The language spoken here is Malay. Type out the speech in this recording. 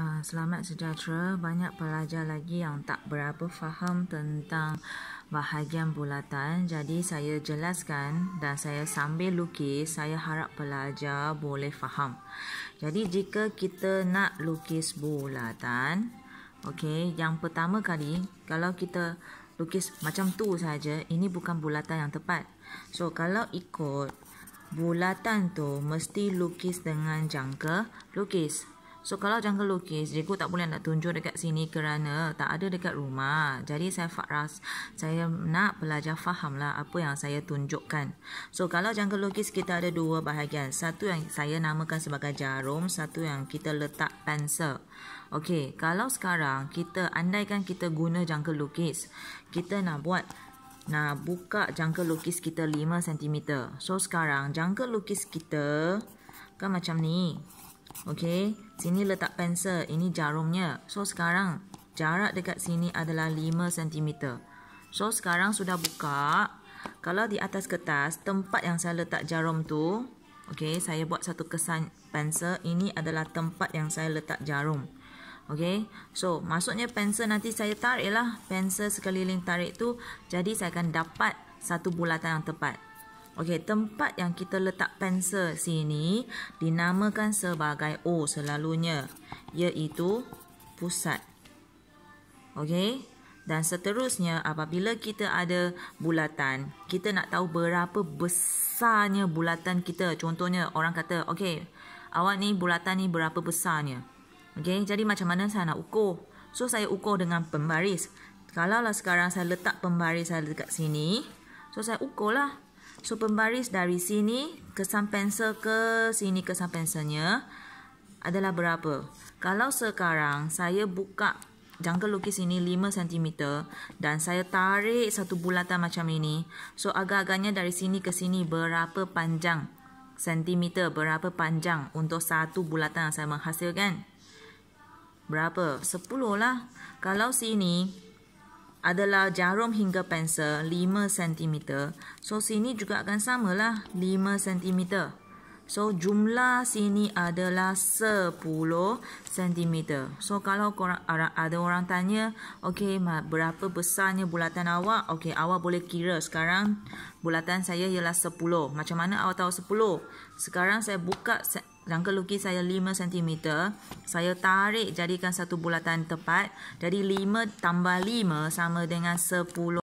Ah, selamat sejahtera. Banyak pelajar lagi yang tak berapa faham tentang bahagian bulatan. Jadi saya jelaskan dan saya sambil lukis, saya harap pelajar boleh faham. Jadi jika kita nak lukis bulatan, okay? yang pertama kali kalau kita lukis macam tu saja, ini bukan bulatan yang tepat. So kalau ikut bulatan tu mesti lukis dengan jangka lukis So kalau jangka lukis, cikgu tak boleh nak tunjuk dekat sini kerana tak ada dekat rumah. Jadi saya faras, saya nak pelajar fahamlah apa yang saya tunjukkan. So kalau jangka lukis, kita ada dua bahagian. Satu yang saya namakan sebagai jarum, satu yang kita letak pensel. Okey, kalau sekarang kita andaikan kita guna jangka lukis, kita nak buat nak buka jangka lukis kita 5 cm. So sekarang jangka lukis kita kan macam ni. Okey, sini letak pensel, ini jarumnya. So sekarang jarak dekat sini adalah 5 cm. So sekarang sudah buka. Kalau di atas kertas, tempat yang saya letak jarum tu, okey, saya buat satu kesan pensel, ini adalah tempat yang saya letak jarum. Okey. So, maksudnya pensel nanti saya tariklah, pensel sekeliling tarik tu jadi saya akan dapat satu bulatan yang tepat. Okey, tempat yang kita letak pensel sini dinamakan sebagai O selalunya, iaitu pusat. Okey, dan seterusnya apabila kita ada bulatan, kita nak tahu berapa besarnya bulatan kita. Contohnya orang kata, okey, awak ni bulatan ni berapa besarnya? Okey, jadi macam mana saya nak ukur? So saya ukur dengan pembaris. Kalaulah sekarang saya letak pembaris saya dekat sini, so saya ukurlah. So pembaris dari sini kesan pensel ke sini kesan pensilnya adalah berapa? Kalau sekarang saya buka jangka lukis ini 5 cm dan saya tarik satu bulatan macam ini. So agak-agaknya dari sini ke sini berapa panjang sentimeter? berapa panjang untuk satu bulatan yang saya menghasilkan? Berapa? 10 lah. Kalau sini adalah jarum hingga pensel 5 cm. So sini juga akan samalah 5 cm. So jumlah sini adalah 10 cm. So kalau korang, ada orang tanya, okey berapa besarnya bulatan awak? Okey, awak boleh kira sekarang bulatan saya ialah 10. Macam mana awak tahu 10? Sekarang saya buka rangka luki saya 5 cm. Saya tarik jadikan satu bulatan tepat. Jadi 5 tambah 5 sama dengan 10.